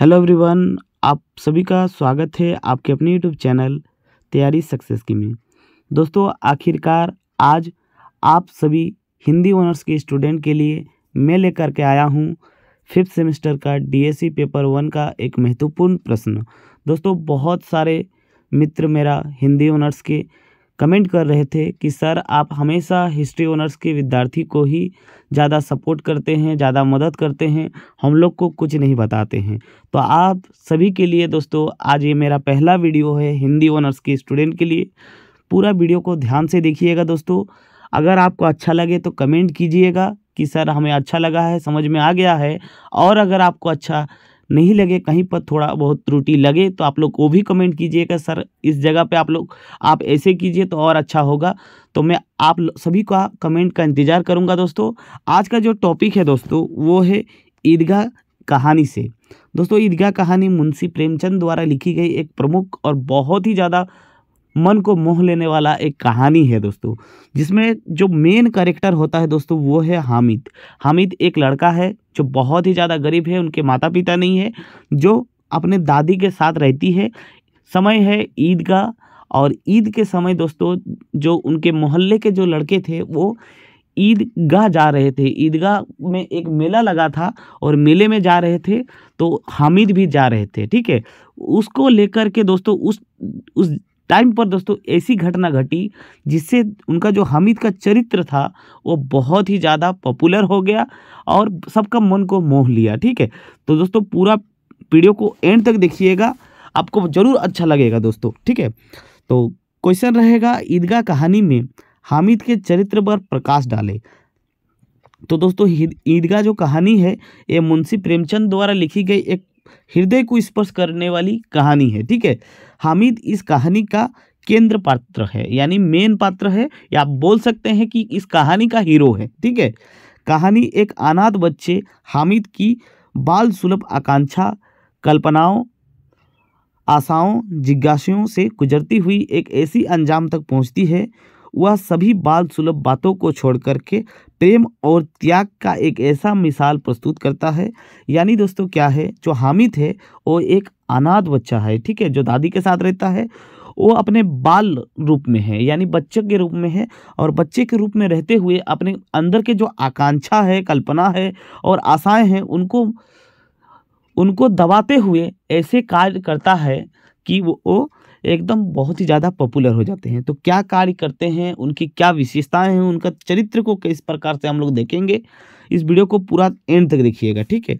hello everyone आप सभी का स्वागत है आपके अपने यूट्यूब चैनल तैयारी सक्सेस की में दोस्तों आखिरकार आज आप सभी हिंदी ऑनर्स के स्टूडेंट के लिए मैं लेकर के आया हूं फिफ्थ सेमेस्टर का डीएससी e पेपर वन का एक महत्वपूर्ण प्रश्न दोस्तों बहुत सारे मित्र मेरा हिंदी ऑनर्स के कमेंट कर रहे थे कि सर आप हमेशा हिस्ट्री ऑनर्स के विद्यार्थी को ही ज़्यादा सपोर्ट करते हैं ज़्यादा मदद करते हैं हम लोग को कुछ नहीं बताते हैं तो आप सभी के लिए दोस्तों आज ये मेरा पहला वीडियो है हिंदी ऑनर्स के स्टूडेंट के लिए पूरा वीडियो को ध्यान से देखिएगा दोस्तों अगर आपको अच्छा लगे तो कमेंट कीजिएगा कि सर हमें अच्छा लगा है समझ में आ गया है और अगर आपको अच्छा नहीं लगे कहीं पर थोड़ा बहुत त्रुटि लगे तो आप लोग वो भी कमेंट कीजिएगा सर इस जगह पे आप लोग आप ऐसे कीजिए तो और अच्छा होगा तो मैं आप सभी का कमेंट का इंतज़ार करूँगा दोस्तों आज का जो टॉपिक है दोस्तों वो है ईदगाह कहानी से दोस्तों ईदगाह कहानी मुंशी प्रेमचंद द्वारा लिखी गई एक प्रमुख और बहुत ही ज़्यादा मन को मोह लेने वाला एक कहानी है दोस्तों जिसमें जो मेन करेक्टर होता है दोस्तों वो है हामिद हामिद एक लड़का है जो बहुत ही ज़्यादा गरीब है उनके माता पिता नहीं है जो अपने दादी के साथ रहती है समय है ईद का और ईद के समय दोस्तों जो उनके मोहल्ले के जो लड़के थे वो ईदगाह जा रहे थे ईदगाह में एक मेला लगा था और मेले में जा रहे थे तो हामिद भी जा रहे थे ठीक है उसको लेकर के दोस्तों उस उस टाइम पर दोस्तों ऐसी घटना घटी जिससे उनका जो हामिद का चरित्र था वो बहुत ही ज़्यादा पॉपुलर हो गया और सबका मन को मोह लिया ठीक है तो दोस्तों पूरा वीडियो को एंड तक देखिएगा आपको ज़रूर अच्छा लगेगा दोस्तों ठीक है तो क्वेश्चन रहेगा ईदगाह कहानी में हामिद के चरित्र पर प्रकाश डाले तो दोस्तों ईदगाह जो कहानी है ये मुंशी प्रेमचंद द्वारा लिखी गई एक हृदय को स्पर्श करने वाली कहानी है ठीक है हामिद इस कहानी का केंद्र पात्र है यानी मेन पात्र है या आप बोल सकते हैं कि इस कहानी का हीरो है ठीक है कहानी एक अनाथ बच्चे हामिद की बाल सुलभ आकांक्षा कल्पनाओं आशाओं जिज्ञासाओं से गुजरती हुई एक ऐसी अंजाम तक पहुंचती है वह सभी बाल सुलभ बातों को छोड़ करके प्रेम और त्याग का एक ऐसा मिसाल प्रस्तुत करता है यानी दोस्तों क्या है जो हामिद है वो एक अनाथ बच्चा है ठीक है जो दादी के साथ रहता है वो अपने बाल रूप में है यानी बच्चे के रूप में है और बच्चे के रूप में रहते हुए अपने अंदर के जो आकांक्षा है कल्पना है और आशाएँ हैं उनको उनको दबाते हुए ऐसे कार्य करता है कि वो, वो एकदम बहुत ही ज़्यादा पॉपुलर हो जाते हैं तो क्या कार्य करते हैं उनकी क्या विशेषताएं हैं उनका चरित्र को किस प्रकार से हम लोग देखेंगे इस वीडियो को पूरा एंड तक देखिएगा ठीक है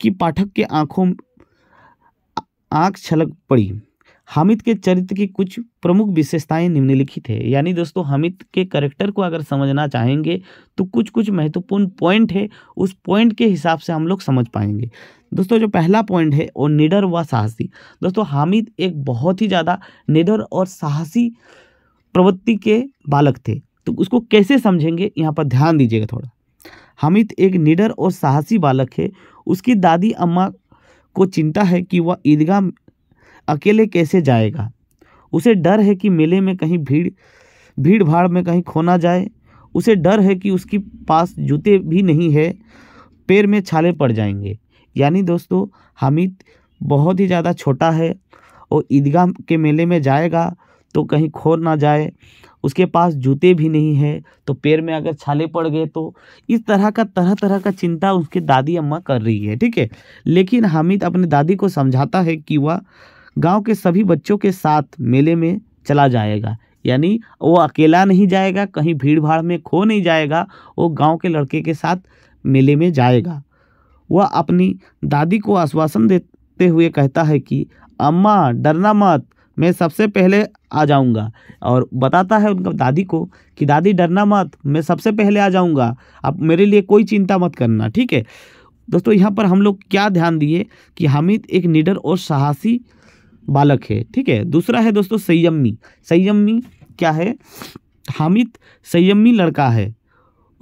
कि पाठक के आँखों आँख छलक पड़ी हामिद के चरित्र की कुछ प्रमुख विशेषताएं निम्नलिखित है यानी दोस्तों हामिद के करेक्टर को अगर समझना चाहेंगे तो कुछ कुछ महत्वपूर्ण पॉइंट है उस पॉइंट के हिसाब से हम लोग समझ पाएंगे दोस्तों जो पहला पॉइंट है वो निडर व साहसी दोस्तों हामिद एक बहुत ही ज़्यादा निडर और साहसी प्रवृत्ति के बालक थे तो उसको कैसे समझेंगे यहाँ पर ध्यान दीजिएगा थोड़ा हामिद एक निडर और साहसी बालक है उसकी दादी अम्मा को चिंता है कि वह ईदगाह अकेले कैसे जाएगा उसे डर है कि मेले में कहीं भीड़ भीड़ भाड़ में कहीं खोना जाए उसे डर है कि उसके पास जूते भी नहीं है पैर में छाले पड़ जाएंगे यानी दोस्तों हामिद बहुत ही ज़्यादा छोटा है और ईदगाह के मेले में जाएगा तो कहीं खो ना जाए उसके पास जूते भी नहीं है तो पैर में अगर छाले पड़ गए तो इस तरह का तरह तरह का चिंता उसके दादी अम्मा कर रही है ठीक है लेकिन हामिद अपने दादी को समझाता है कि वह गांव के सभी बच्चों के साथ मेले में चला जाएगा यानी वो अकेला नहीं जाएगा कहीं भीड़ भाड़ में खो नहीं जाएगा वो गांव के लड़के के साथ मेले में जाएगा वह अपनी दादी को आश्वासन देते हुए कहता है कि अम्मा डरना मत मैं सबसे पहले आ जाऊंगा और बताता है उनका दादी को कि दादी डरना मत मैं सबसे पहले आ जाऊंगा अब मेरे लिए कोई चिंता मत करना ठीक है दोस्तों यहाँ पर हम लोग क्या ध्यान दिए कि हामिद एक निडर और साहसी बालक है ठीक है दूसरा है दोस्तों संयमी संयमी क्या है हामिद संयमी लड़का है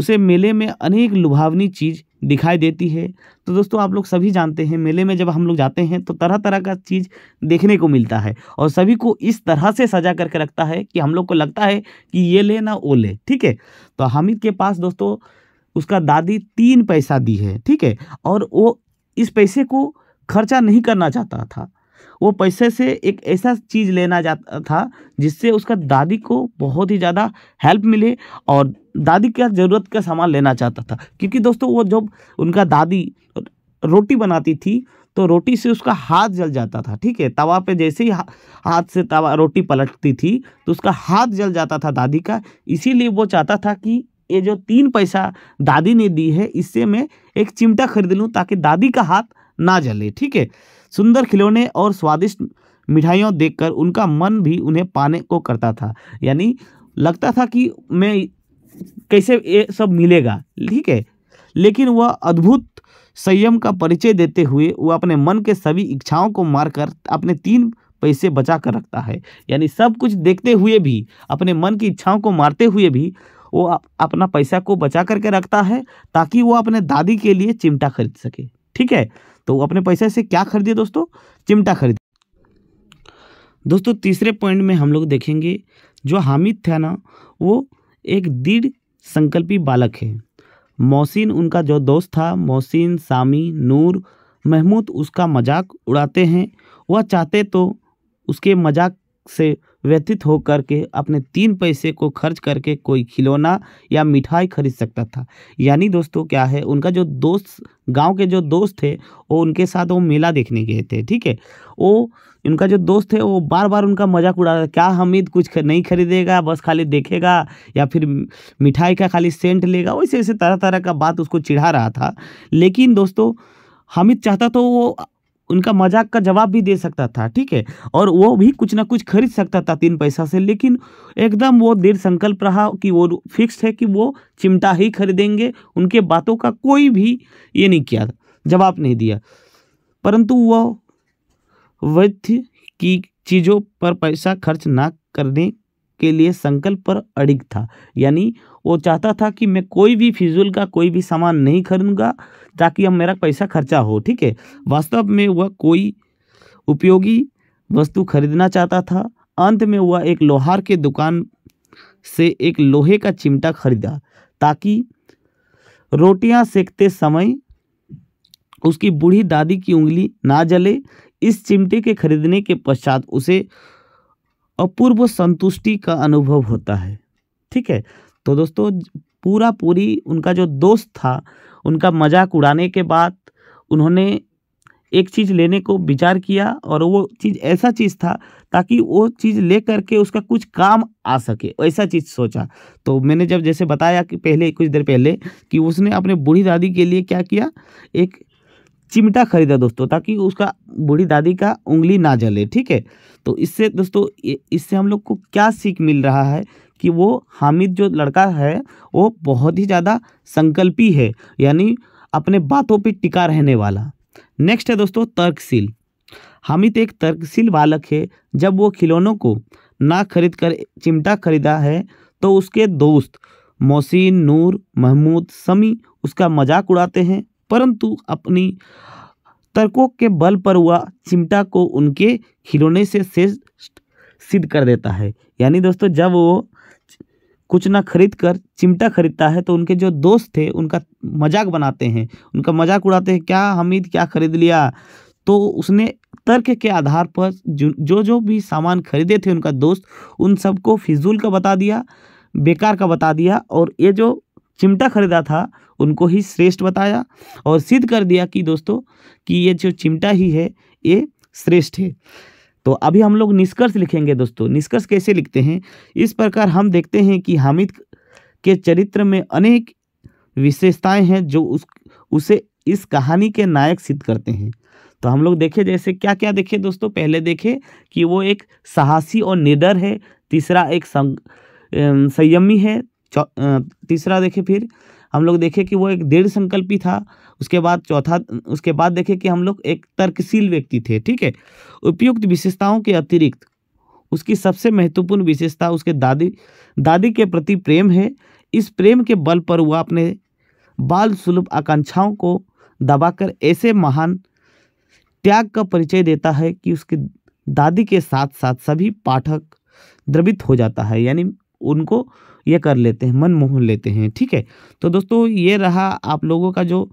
उसे मेले में अनेक लुभावनी चीज़ दिखाई देती है तो दोस्तों आप लोग सभी जानते हैं मेले में जब हम लोग जाते हैं तो तरह तरह का चीज़ देखने को मिलता है और सभी को इस तरह से सजा करके रखता है कि हम लोग को लगता है कि ये ले ना वो ले ठीक है तो हामिद के पास दोस्तों उसका दादी तीन पैसा दी है ठीक है और वो इस पैसे को खर्चा नहीं करना चाहता था वो पैसे से एक ऐसा चीज़ लेना जाता था जिससे उसका दादी को बहुत ही ज़्यादा हेल्प मिले और दादी का ज़रूरत का सामान लेना चाहता था क्योंकि दोस्तों वो जब उनका दादी रोटी बनाती थी तो रोटी से उसका हाथ जल जाता था ठीक है तवा पे जैसे ही हाथ से तवा रोटी पलटती थी तो उसका हाथ जल जाता था दादी का इसीलिए वो चाहता था कि ये जो तीन पैसा दादी ने दी है इससे मैं एक चिमटा खरीद लूँ ताकि दादी का हाथ ना जले ठीक है सुंदर खिलौने और स्वादिष्ट मिठाइयों देखकर उनका मन भी उन्हें पाने को करता था यानी लगता था कि मैं कैसे ये सब मिलेगा ठीक है लेकिन वह अद्भुत संयम का परिचय देते हुए वह अपने मन के सभी इच्छाओं को मारकर अपने तीन पैसे बचा कर रखता है यानी सब कुछ देखते हुए भी अपने मन की इच्छाओं को मारते हुए भी वो अपना पैसा को बचा करके रखता है ताकि वो अपने दादी के लिए चिमटा खरीद सके ठीक है तो अपने पैसे से क्या खरीदिए दोस्तों चिमटा खरीद दोस्तों तीसरे पॉइंट में हम लोग देखेंगे जो हामिद था ना वो एक दृढ़ संकल्पी बालक है मोहसिन उनका जो दोस्त था मोहसिन सामी नूर महमूद उसका मजाक उड़ाते हैं वह चाहते तो उसके मजाक से व्यतीत होकर के अपने तीन पैसे को खर्च करके कोई खिलौना या मिठाई खरीद सकता था यानी दोस्तों क्या है उनका जो दोस्त गांव के जो दोस्त थे वो उनके साथ वो मेला देखने गए थे ठीक है वो उनका जो दोस्त है वो बार बार उनका मजाक उड़ा रहा क्या हमीद कुछ नहीं खरीदेगा बस खाली देखेगा या फिर मिठाई का खाली सेंट लेगा वैसे वैसे तरह तरह का बात उसको चिढ़ा रहा था लेकिन दोस्तों हामिद चाहता तो वो उनका मजाक का जवाब भी दे सकता था ठीक है और वो भी कुछ ना कुछ खरीद सकता था तीन पैसा से लेकिन एकदम वो दृढ़ संकल्प रहा कि वो फिक्स्ड है कि वो चिमटा ही खरीदेंगे उनके बातों का कोई भी ये नहीं किया जवाब नहीं दिया परंतु वह वैध की चीज़ों पर पैसा खर्च ना करने के लिए संकल्प पर अड़िग था यानी वो चाहता था कि मैं कोई भी फिजूल का कोई भी सामान नहीं खरीदूंगा ताकि अब मेरा पैसा खर्चा हो ठीक है वास्तव में वह कोई उपयोगी वस्तु खरीदना चाहता था अंत में वह एक लोहार के दुकान से एक लोहे का चिमटा खरीदा ताकि रोटियां सेकते समय उसकी बूढ़ी दादी की उंगली ना जले इस चिमटे के खरीदने के पश्चात उसे अपूर्व संतुष्टि का अनुभव होता है ठीक है तो दोस्तों पूरा पूरी उनका जो दोस्त था उनका मजाक उड़ाने के बाद उन्होंने एक चीज़ लेने को विचार किया और वो चीज़ ऐसा चीज़ था ताकि वो चीज़ ले करके उसका कुछ काम आ सके ऐसा चीज़ सोचा तो मैंने जब जैसे बताया कि पहले कुछ देर पहले कि उसने अपने बूढ़ी दादी के लिए क्या किया एक चिमटा खरीदा दोस्तों ताकि उसका बूढ़ी दादी का उंगली ना जले ठीक है तो इससे दोस्तों इससे हम लोग को क्या सीख मिल रहा है कि वो हामिद जो लड़का है वो बहुत ही ज़्यादा संकल्पी है यानी अपने बातों पे टिका रहने वाला नेक्स्ट है दोस्तों तर्कशील हामिद एक तर्कशील बालक है जब वो खिलौनों को ना खरीद कर चिमटा खरीदा है तो उसके दोस्त मोहसिन नूर महमूद समी उसका मजाक उड़ाते हैं परंतु अपनी तर्कों के बल पर हुआ चिमटा को उनके खिलौने से श्रेष्ठ सिद्ध कर देता है यानी दोस्तों जब वो कुछ ना खरीद कर चिमटा खरीदता है तो उनके जो दोस्त थे उनका मजाक बनाते हैं उनका मजाक उड़ाते हैं क्या हमीद क्या खरीद लिया तो उसने तर्क के आधार पर जो जो भी सामान खरीदे थे उनका दोस्त उन सबको फिजूल का बता दिया बेकार का बता दिया और ये जो चिमटा खरीदा था उनको ही श्रेष्ठ बताया और सिद्ध कर दिया कि दोस्तों कि ये जो चिमटा ही है ये श्रेष्ठ है तो अभी हम लोग निष्कर्ष लिखेंगे दोस्तों निष्कर्ष कैसे लिखते हैं इस प्रकार हम देखते हैं कि हामिद के चरित्र में अनेक विशेषताएं हैं जो उस उसे इस कहानी के नायक सिद्ध करते हैं तो हम लोग देखें जैसे क्या क्या देखें दोस्तों पहले देखें कि वो एक साहसी और निडर है तीसरा एक संग संयमी है तीसरा देखें फिर हम लोग देखें कि वो एक दृढ़ संकल्पी था उसके बाद चौथा उसके बाद देखें कि हम लोग एक तर्कशील व्यक्ति थे ठीक है उपयुक्त विशेषताओं के अतिरिक्त उसकी सबसे महत्वपूर्ण विशेषता उसके दादी दादी के प्रति प्रेम है इस प्रेम के बल पर वह अपने बाल सुलभ आकांक्षाओं को दबाकर ऐसे महान त्याग का परिचय देता है कि उसके दादी के साथ साथ सभी पाठक द्रवित हो जाता है यानी उनको ये कर लेते हैं मन मोह लेते हैं ठीक है तो दोस्तों ये रहा आप लोगों का जो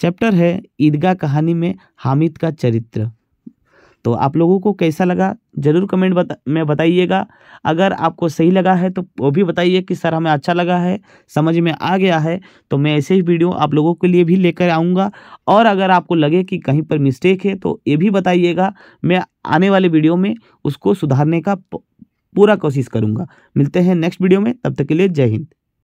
चैप्टर है ईदगाह कहानी में हामिद का चरित्र तो आप लोगों को कैसा लगा ज़रूर कमेंट बता में बताइएगा अगर आपको सही लगा है तो वो भी बताइए कि सर हमें अच्छा लगा है समझ में आ गया है तो मैं ऐसे ही वीडियो आप लोगों के लिए भी लेकर आऊँगा और अगर आपको लगे कि कहीं पर मिस्टेक है तो ये भी बताइएगा मैं आने वाले वीडियो में उसको सुधारने का पूरा कोशिश करूँगा मिलते हैं नेक्स्ट वीडियो में तब तक के लिए जय हिंद